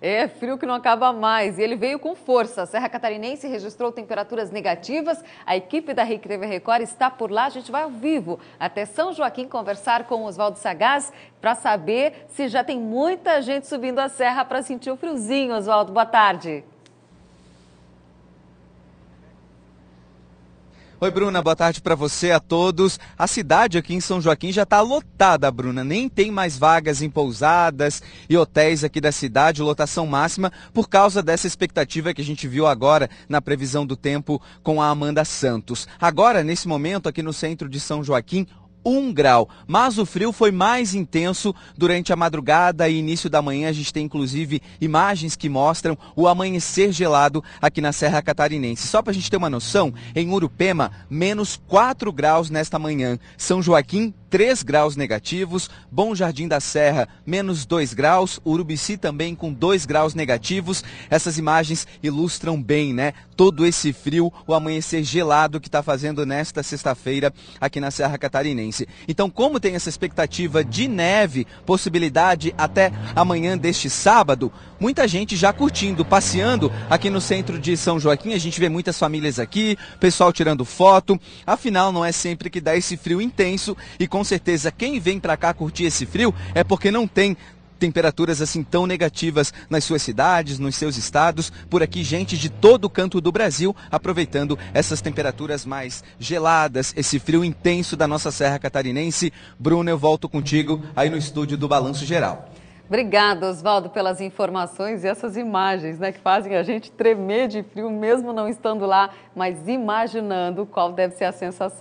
É frio que não acaba mais e ele veio com força. A Serra Catarinense registrou temperaturas negativas. A equipe da RIC TV Record está por lá. A gente vai ao vivo até São Joaquim conversar com Oswaldo Sagaz para saber se já tem muita gente subindo a serra para sentir o friozinho. Oswaldo, boa tarde. Oi, Bruna, boa tarde para você, a todos. A cidade aqui em São Joaquim já está lotada, Bruna. Nem tem mais vagas em pousadas e hotéis aqui da cidade, lotação máxima, por causa dessa expectativa que a gente viu agora na previsão do tempo com a Amanda Santos. Agora, nesse momento, aqui no centro de São Joaquim, 1 grau, mas o frio foi mais intenso durante a madrugada e início da manhã. A gente tem inclusive imagens que mostram o amanhecer gelado aqui na Serra Catarinense. Só para a gente ter uma noção, em Urupema, menos 4 graus nesta manhã. São Joaquim, 3 graus negativos, Bom Jardim da Serra, menos 2 graus, Urubici também com 2 graus negativos. Essas imagens ilustram bem, né? Todo esse frio, o amanhecer gelado que está fazendo nesta sexta-feira aqui na Serra Catarinense. Então, como tem essa expectativa de neve, possibilidade até amanhã deste sábado, muita gente já curtindo, passeando aqui no centro de São Joaquim. A gente vê muitas famílias aqui, pessoal tirando foto. Afinal, não é sempre que dá esse frio intenso e com com certeza quem vem para cá curtir esse frio é porque não tem temperaturas assim tão negativas nas suas cidades, nos seus estados. Por aqui, gente de todo canto do Brasil aproveitando essas temperaturas mais geladas, esse frio intenso da nossa Serra Catarinense. Bruno, eu volto contigo aí no estúdio do Balanço Geral. Obrigada, Oswaldo, pelas informações e essas imagens, né, que fazem a gente tremer de frio, mesmo não estando lá, mas imaginando qual deve ser a sensação.